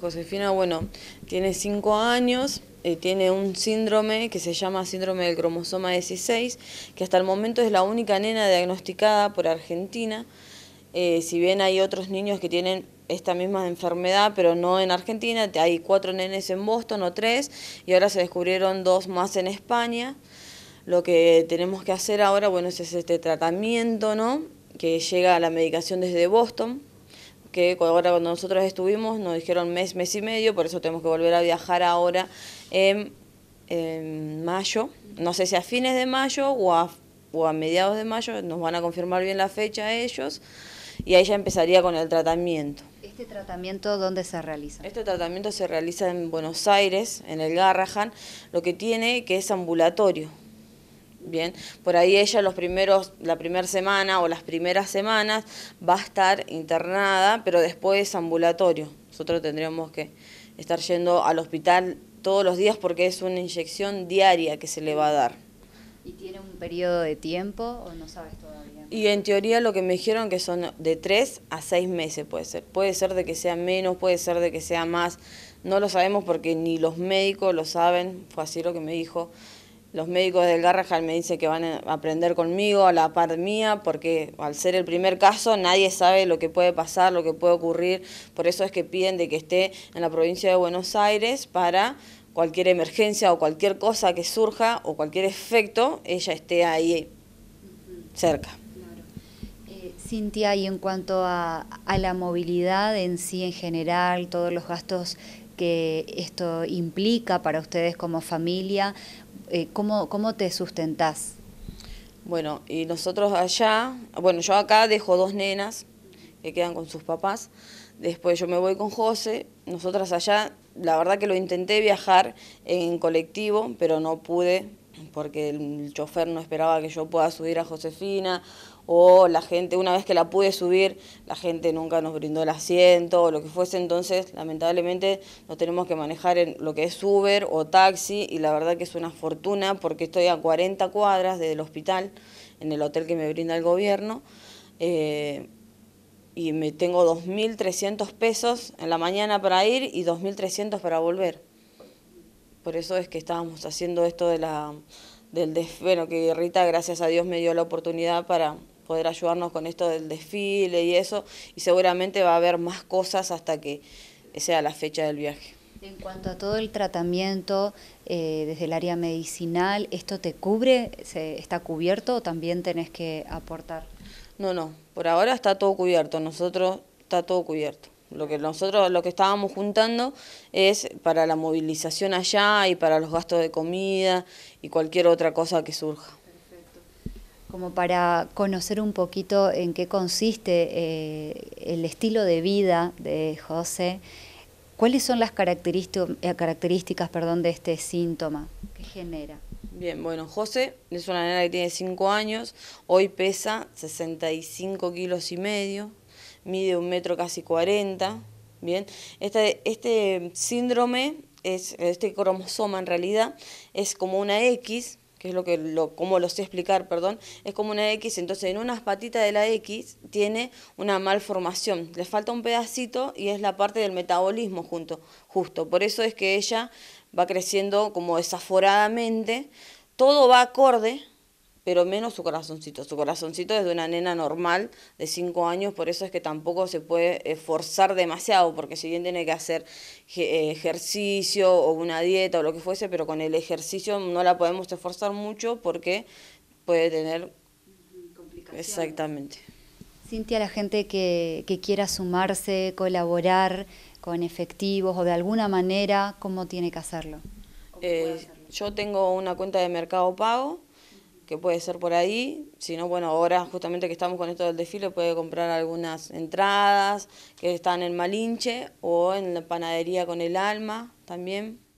Josefina, bueno, tiene 5 años, eh, tiene un síndrome que se llama síndrome del cromosoma 16, que hasta el momento es la única nena diagnosticada por Argentina. Eh, si bien hay otros niños que tienen esta misma enfermedad, pero no en Argentina, hay cuatro nenes en Boston o tres, y ahora se descubrieron dos más en España. Lo que tenemos que hacer ahora, bueno, es este tratamiento, ¿no? Que llega a la medicación desde Boston que ahora cuando nosotros estuvimos nos dijeron mes, mes y medio, por eso tenemos que volver a viajar ahora en, mayo, no sé si a fines de mayo o a, o a mediados de mayo, nos van a confirmar bien la fecha ellos y ahí ya empezaría con el tratamiento. ¿Este tratamiento dónde se realiza? Este tratamiento se realiza en Buenos Aires, en el Garrahan, lo que tiene que es ambulatorio. Bien, por ahí ella los primeros, la primera semana o las primeras semanas va a estar internada, pero después ambulatorio. Nosotros tendríamos que estar yendo al hospital todos los días porque es una inyección diaria que se le va a dar. ¿Y tiene un periodo de tiempo o no sabes todavía? Y en teoría lo que me dijeron que son de tres a seis meses puede ser. Puede ser de que sea menos, puede ser de que sea más. No lo sabemos porque ni los médicos lo saben, fue así lo que me dijo los médicos del Garrahan me dicen que van a aprender conmigo a la par mía, porque al ser el primer caso nadie sabe lo que puede pasar, lo que puede ocurrir. Por eso es que piden de que esté en la provincia de Buenos Aires para cualquier emergencia o cualquier cosa que surja o cualquier efecto, ella esté ahí cerca. Eh, Cintia, y en cuanto a, a la movilidad en sí en general, todos los gastos que esto implica para ustedes como familia. Eh, ¿cómo, ¿cómo te sustentás? Bueno, y nosotros allá, bueno, yo acá dejo dos nenas que quedan con sus papás, después yo me voy con José, nosotras allá, la verdad que lo intenté viajar en colectivo, pero no pude porque el chofer no esperaba que yo pueda subir a Josefina, o la gente, una vez que la pude subir, la gente nunca nos brindó el asiento, o lo que fuese, entonces lamentablemente nos tenemos que manejar en lo que es Uber o taxi, y la verdad que es una fortuna porque estoy a 40 cuadras del hospital, en el hotel que me brinda el gobierno, eh, y me tengo 2.300 pesos en la mañana para ir y 2.300 para volver. Por eso es que estábamos haciendo esto de la, del desfile, bueno, que Rita, gracias a Dios, me dio la oportunidad para poder ayudarnos con esto del desfile y eso, y seguramente va a haber más cosas hasta que sea la fecha del viaje. En cuanto a todo el tratamiento eh, desde el área medicinal, ¿esto te cubre? ¿Está cubierto o también tenés que aportar? No, no, por ahora está todo cubierto, nosotros está todo cubierto. Lo que nosotros, lo que estábamos juntando es para la movilización allá y para los gastos de comida y cualquier otra cosa que surja. Perfecto. Como para conocer un poquito en qué consiste eh, el estilo de vida de José, ¿cuáles son las eh, características perdón, de este síntoma que genera? Bien, bueno, José es una nena que tiene 5 años, hoy pesa 65 kilos y medio, mide un metro casi 40, ¿bien? Este, síndrome, es, este cromosoma en realidad, es como una X, que es lo que lo, como lo sé explicar, perdón, es como una X, entonces en unas patitas de la X tiene una malformación, le falta un pedacito y es la parte del metabolismo junto, justo, por eso es que ella va creciendo como desaforadamente, todo va acorde pero menos su corazoncito. Su corazoncito es de una nena normal de 5 años, por eso es que tampoco se puede esforzar demasiado, porque si bien tiene que hacer eh, ejercicio o una dieta o lo que fuese, pero con el ejercicio no la podemos esforzar mucho porque puede tener complicaciones. Exactamente. Cintia, la gente que, que quiera sumarse, colaborar con efectivos o de alguna manera, ¿cómo tiene que hacerlo? Eh, yo tengo una cuenta de Mercado Pago, que puede ser por ahí, sino bueno, ahora justamente que estamos con esto del desfile puede comprar algunas entradas que están en Malinche o en la panadería con el alma también.